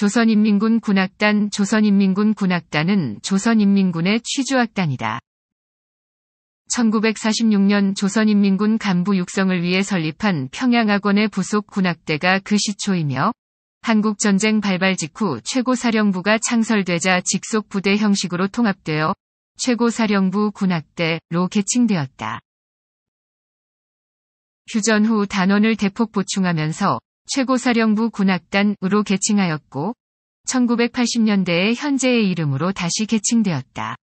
조선인민군 군악단 조선인민군 군악단은 조선인민군의 취주악단이다. 1946년 조선인민군 간부 육성을 위해 설립한 평양학원의 부속 군악대가 그 시초이며 한국전쟁 발발 직후 최고사령부가 창설되자 직속부대 형식으로 통합되어 최고사령부 군악대로 개칭되었다. 휴전 후 단원을 대폭 보충하면서 최고사령부 군악단으로 개칭하였고 1980년대에 현재의 이름으로 다시 개칭되었다.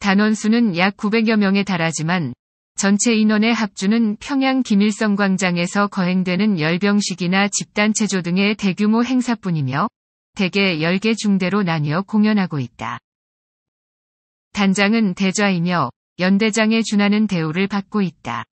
단원수는 약 900여 명에 달하지만 전체 인원의 합주는 평양 김일성 광장에서 거행되는 열병식이나 집단체조 등의 대규모 행사뿐이며 대개 10개 중대로 나뉘어 공연하고 있다. 단장은 대좌이며 연대장에 준하는 대우를 받고 있다.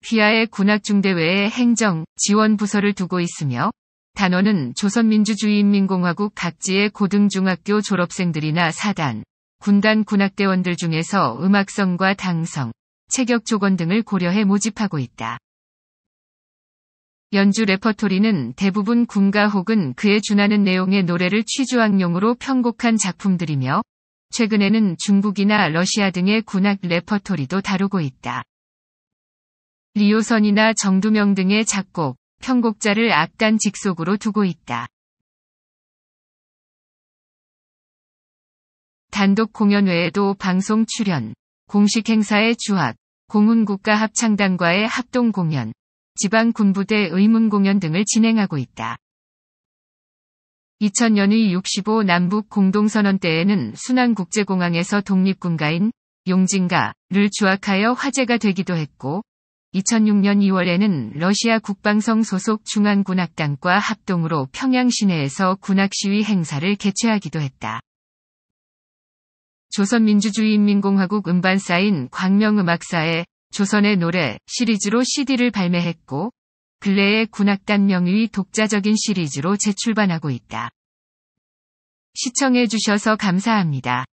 피아의 군악중대회에 행정, 지원부서를 두고 있으며 단원은 조선민주주의인민공화국 각지의 고등중학교 졸업생들이나 사단, 군단 군악대원들 중에서 음악성과 당성, 체격 조건 등을 고려해 모집하고 있다. 연주 레퍼토리는 대부분 군가 혹은 그에 준하는 내용의 노래를 취주악용으로 편곡한 작품들이며 최근에는 중국이나 러시아 등의 군악 레퍼토리도 다루고 있다. 리오선이나 정두명 등의 작곡, 편곡자를 악단 직속으로 두고 있다. 단독 공연 외에도 방송 출연, 공식 행사의 주합, 공훈국가 합창단과의 합동 공연, 지방 군부대 의문 공연 등을 진행하고 있다. 2000년의 65 남북 공동선언 때에는 순안국제공항에서 독립군가인 용진가를 주악하여 화제가 되기도 했고, 2006년 2월에는 러시아 국방성 소속 중앙군악당과 합동으로 평양 시내에서 군악시위 행사를 개최하기도 했다. 조선민주주의인민공화국 음반사인 광명음악사에 조선의 노래 시리즈로 CD를 발매했고 근래에 군악단 명의 독자적인 시리즈로 재출반하고 있다. 시청해주셔서 감사합니다.